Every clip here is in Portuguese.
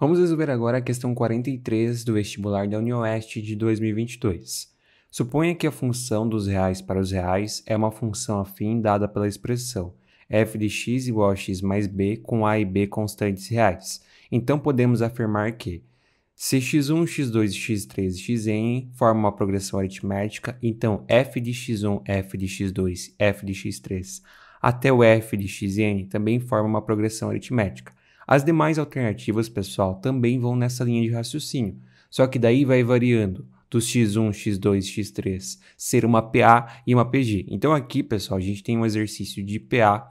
Vamos resolver agora a questão 43 do vestibular da UniOeste de 2022. Suponha que a função dos reais para os reais é uma função afim dada pela expressão f de x igual a x mais b com a e b constantes reais. Então podemos afirmar que se x1, x2, x3 e xn formam uma progressão aritmética, então f de x1, f de x2, f de x3 até o f de xn também forma uma progressão aritmética. As demais alternativas, pessoal, também vão nessa linha de raciocínio, só que daí vai variando do x1, x2, x3 ser uma PA e uma PG. Então aqui, pessoal, a gente tem um exercício de PA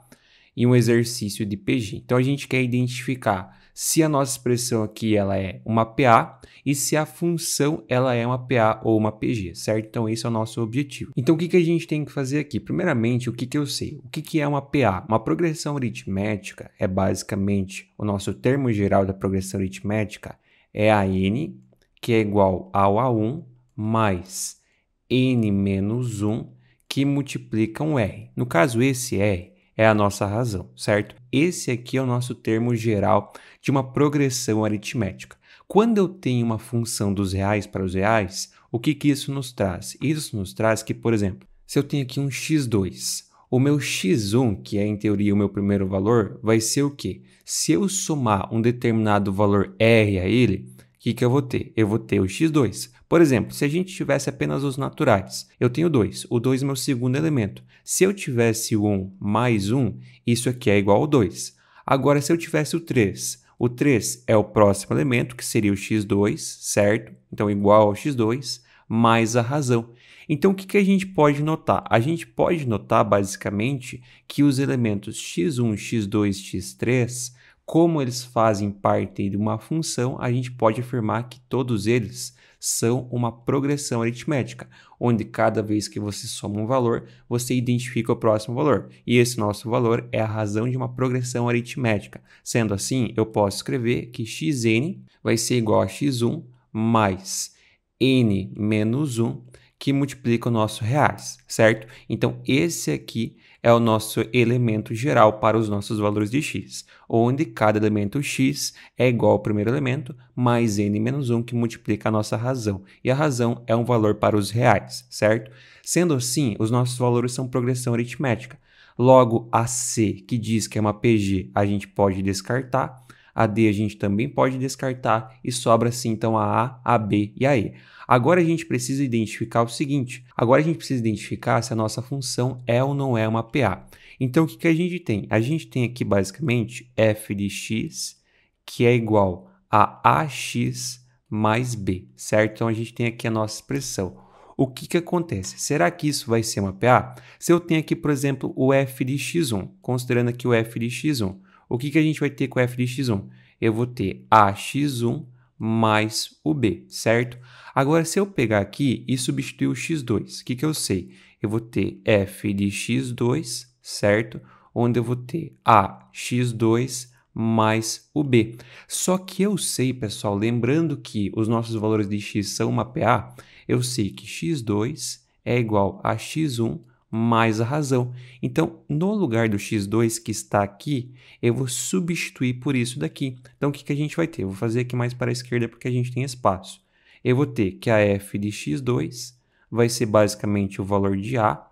e um exercício de PG. Então a gente quer identificar se a nossa expressão aqui ela é uma PA e se a função ela é uma PA ou uma PG, certo? Então esse é o nosso objetivo. Então o que, que a gente tem que fazer aqui? Primeiramente, o que, que eu sei? O que, que é uma PA? Uma progressão aritmética é basicamente o nosso termo geral da progressão aritmética é a n, que é igual ao A1 mais n menos 1, que multiplica um R. No caso, esse R é a nossa razão, certo? Esse aqui é o nosso termo geral de uma progressão aritmética. Quando eu tenho uma função dos reais para os reais, o que, que isso nos traz? Isso nos traz que, por exemplo, se eu tenho aqui um x2, o meu x1, que é em teoria o meu primeiro valor, vai ser o quê? Se eu somar um determinado valor r a ele, o que, que eu vou ter? Eu vou ter o x2. Por exemplo, se a gente tivesse apenas os naturais, eu tenho 2. O 2 é meu segundo elemento. Se eu tivesse o 1 mais 1, isso aqui é igual ao 2. Agora, se eu tivesse o 3, o 3 é o próximo elemento, que seria o x2, certo? Então, igual ao x2, mais a razão. Então, o que, que a gente pode notar? A gente pode notar, basicamente, que os elementos x1, x2, x3 como eles fazem parte de uma função, a gente pode afirmar que todos eles são uma progressão aritmética, onde cada vez que você soma um valor, você identifica o próximo valor. E esse nosso valor é a razão de uma progressão aritmética. Sendo assim, eu posso escrever que xn vai ser igual a x1 mais n menos 1 que multiplica o nosso reais, certo? Então, esse aqui é o nosso elemento geral para os nossos valores de x, onde cada elemento x é igual ao primeiro elemento mais n menos 1, que multiplica a nossa razão. E a razão é um valor para os reais, certo? Sendo assim, os nossos valores são progressão aritmética. Logo, a C, que diz que é uma PG, a gente pode descartar a D a gente também pode descartar e sobra assim então a A, a B e a E. Agora a gente precisa identificar o seguinte, agora a gente precisa identificar se a nossa função é ou não é uma PA. Então o que, que a gente tem? A gente tem aqui basicamente f de x que é igual a ax mais b, certo? Então a gente tem aqui a nossa expressão o que, que acontece? Será que isso vai ser uma PA? Se eu tenho aqui, por exemplo, o f de x1, considerando aqui o f de x1, o que, que a gente vai ter com f de x1? Eu vou ter ax1 mais o b, certo? Agora, se eu pegar aqui e substituir o x2, o que, que eu sei? Eu vou ter f de x2, certo? Onde eu vou ter ax2 mais o b. Só que eu sei, pessoal, lembrando que os nossos valores de x são uma PA, eu sei que x2 é igual a x1 mais a razão. Então, no lugar do x2 que está aqui, eu vou substituir por isso daqui. Então, o que, que a gente vai ter? Eu vou fazer aqui mais para a esquerda porque a gente tem espaço. Eu vou ter que a f de x2 vai ser basicamente o valor de a,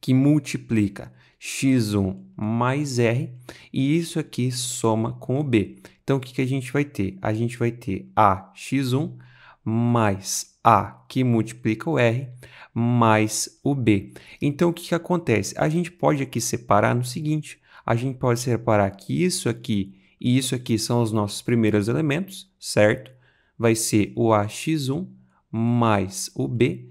que multiplica x1 mais r, e isso aqui soma com o b. Então, o que, que a gente vai ter? A gente vai ter a x1 mais A, que multiplica o R, mais o B. Então, o que, que acontece? A gente pode aqui separar no seguinte, a gente pode separar que isso aqui e isso aqui são os nossos primeiros elementos, certo? Vai ser o AX1 mais o B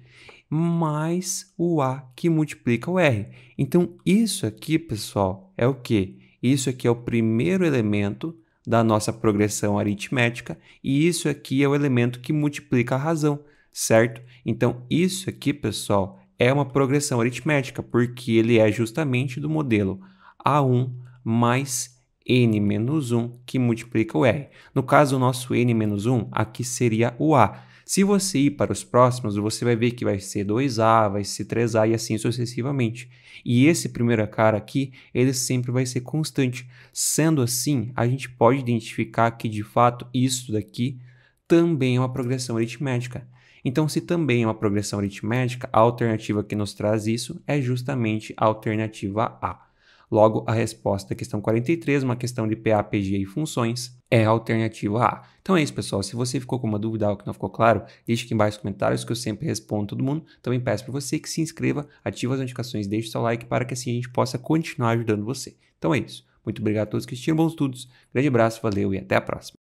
mais o A que multiplica o R. Então, isso aqui, pessoal, é o quê? Isso aqui é o primeiro elemento da nossa progressão aritmética, e isso aqui é o elemento que multiplica a razão, certo? Então, isso aqui, pessoal, é uma progressão aritmética, porque ele é justamente do modelo A1 mais n menos 1 que multiplica o r. No caso, o nosso n menos 1 aqui seria o a. Se você ir para os próximos, você vai ver que vai ser 2A, vai ser 3A e assim sucessivamente. E esse primeiro cara aqui, ele sempre vai ser constante. Sendo assim, a gente pode identificar que de fato isso daqui também é uma progressão aritmética. Então, se também é uma progressão aritmética, a alternativa que nos traz isso é justamente a alternativa A. Logo, a resposta da é questão 43, uma questão de PA, PG e funções, é a alternativa A. Então é isso, pessoal. Se você ficou com uma dúvida, ou que não ficou claro, deixe aqui embaixo nos comentários que eu sempre respondo todo mundo. Também peço para você que se inscreva, ative as notificações, deixe seu like para que assim a gente possa continuar ajudando você. Então é isso. Muito obrigado a todos que assistiram, bons estudos, grande abraço, valeu e até a próxima.